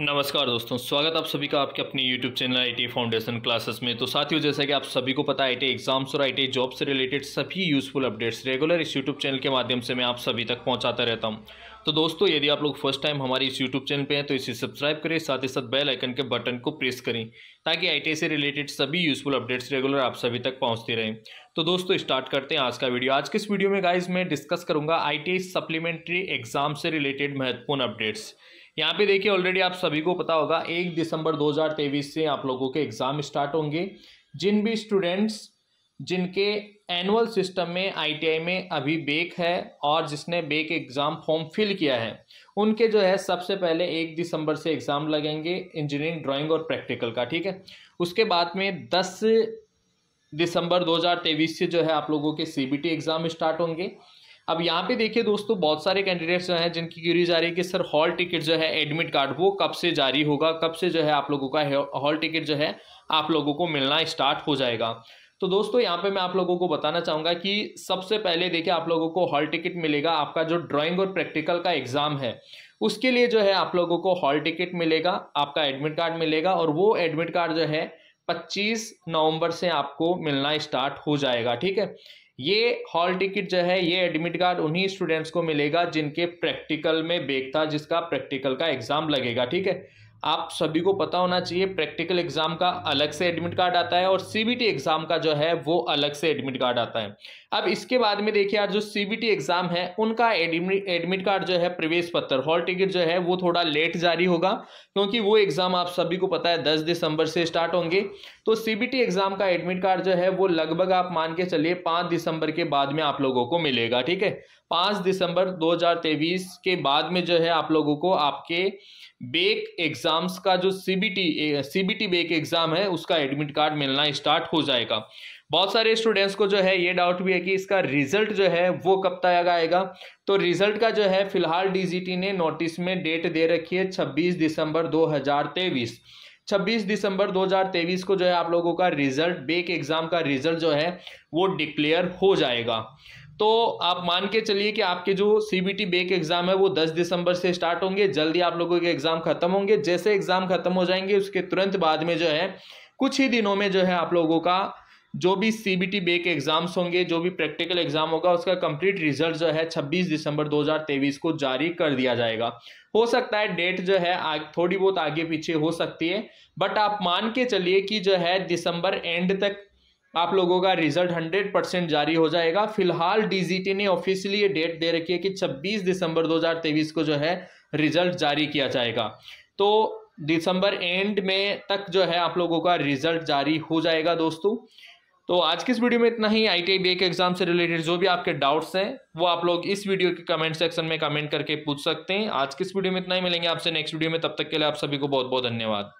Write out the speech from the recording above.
नमस्कार दोस्तों स्वागत आप सभी का आपके अपने YouTube channel I foundation classes में तो साथियों जैसा कि आप सभी को पता है आई एग्जाम्स और आई जॉब से रिलेटेड सभी यूजफुल अपडेट्स रेगुलर इस YouTube चैनल के माध्यम से मैं आप सभी तक पहुंचाता रहता हूं तो दोस्तों यदि आप लोग फर्स्ट टाइम हमारे इस यूट्यूब चैनल पर हैं तो इसे सब्सक्राइब करें साथ ही साथ बेल आइकन के बटन को प्रेस करें ताकि आई से रिलेटेड सभी यूजफुल अपडेट्स रेगुलर आप सभी तक पहुँचती रहें तो दोस्तों स्टार्ट करते हैं आज का वीडियो आज के इस वीडियो में गाइज मैं डिस्कस करूँगा आई सप्लीमेंट्री एग्जाम से रिलेटेड महत्वपूर्ण अपडेट्स यहाँ पे देखिए ऑलरेडी आप सभी को पता होगा एक दिसंबर 2023 से आप लोगों के एग्ज़ाम स्टार्ट होंगे जिन भी स्टूडेंट्स जिनके एनुअल सिस्टम में आईटीआई में अभी बेक है और जिसने बेक एग्ज़ाम फॉर्म फिल किया है उनके जो है सबसे पहले एक दिसंबर से एग्ज़ाम लगेंगे इंजीनियरिंग ड्राइंग और प्रैक्टिकल का ठीक है उसके बाद में दस दिसंबर 2023 से जो है आप लोगों के सी एग्ज़ाम स्टार्ट होंगे अब यहाँ पे देखिए दोस्तों बहुत सारे कैंडिडेट्स जो हैं जिनकी क्यूरीज आ रही है कि सर हॉल टिकट जो है एडमिट कार्ड वो कब से जारी होगा कब से जो है आप लोगों का हॉल टिकट जो है आप लोगों को मिलना स्टार्ट हो जाएगा तो दोस्तों यहाँ पे मैं आप लोगों को बताना चाहूँगा कि सबसे पहले देखिए आप लोगों को हॉल टिकट मिलेगा आपका जो ड्राइंग और प्रैक्टिकल का एग्ज़ाम है उसके लिए जो है आप लोगों को हॉल टिकट मिलेगा आपका एडमिट कार्ड मिलेगा और वो एडमिट कार्ड जो है 25 नवंबर से आपको मिलना स्टार्ट हो जाएगा ठीक है ये हॉल टिकट जो है ये एडमिट कार्ड उन्हीं स्टूडेंट्स को मिलेगा जिनके प्रैक्टिकल में बेग था जिसका प्रैक्टिकल का एग्जाम लगेगा ठीक है आप सभी को पता होना चाहिए प्रैक्टिकल एग्जाम का अलग से एडमिट कार्ड आता है और सीबीटी एग्जाम का जो है वो अलग से एडमिट कार्ड आता है अब इसके बाद में देखिए यार जो सीबीटी एग्जाम है उनका एडमिट कार्ड जो है प्रवेश पत्र हॉल टिकट जो है वो थोड़ा लेट जारी होगा क्योंकि वो एग्जाम आप सभी को पता है दस दिसंबर से स्टार्ट होंगे तो सीबीटी एग्जाम का एडमिट कार्ड जो है वो लगभग आप मान के चलिए पाँच दिसंबर के बाद में आप लोगों को मिलेगा ठीक है पांच दिसंबर दो के बाद में जो है आप लोगों को आपके बेक एग्जाम्स का जो सीबीटी सीबीटी बेक एग्जाम है उसका एडमिट कार्ड मिलना स्टार्ट हो जाएगा बहुत सारे स्टूडेंट्स को जो है ये डाउट भी है कि इसका रिजल्ट जो है वो कब तक आएगा तो रिजल्ट का जो है फिलहाल डीजीटी ने नोटिस में डेट दे रखी है 26 दिसंबर 2023 26 दिसंबर 2023 को जो है आप लोगों का रिजल्ट बेक एग्जाम का रिजल्ट जो है वो डिक्लेयर हो जाएगा तो आप मान के चलिए कि आपके जो C B T back exam है वो दस दिसंबर से स्टार्ट होंगे जल्दी आप लोगों के एग्ज़ाम ख़त्म होंगे जैसे एग्ज़ाम ख़त्म हो जाएंगे उसके तुरंत बाद में जो है कुछ ही दिनों में जो है आप लोगों का जो भी C B T back exams होंगे जो भी प्रैक्टिकल एग्ज़ाम होगा उसका कंप्लीट रिजल्ट जो है 26 दिसंबर 2023 को जारी कर दिया जाएगा हो सकता है डेट जो है थोड़ी बहुत आगे पीछे हो सकती है बट आप मान के चलिए कि जो है दिसंबर एंड तक आप लोगों का रिजल्ट 100 परसेंट जारी हो जाएगा फिलहाल डीजीटी ने ऑफिशियली ये डेट दे रखी है कि 26 दिसंबर 2023 को जो है रिजल्ट जारी किया जाएगा तो दिसंबर एंड में तक जो है आप लोगों का रिजल्ट जारी हो जाएगा दोस्तों तो आज की इस वीडियो में इतना ही आई टी के एग्जाम से रिलेटेड जो भी आपके डाउट्स हैं वो आप लोग इस वीडियो के कमेंट सेक्शन में कमेंट करके पूछ सकते हैं आज की इस वीडियो में इतना ही मिलेंगे आपसे नेक्स्ट वीडियो में तब तक के लिए आप सभी को बहुत बहुत धन्यवाद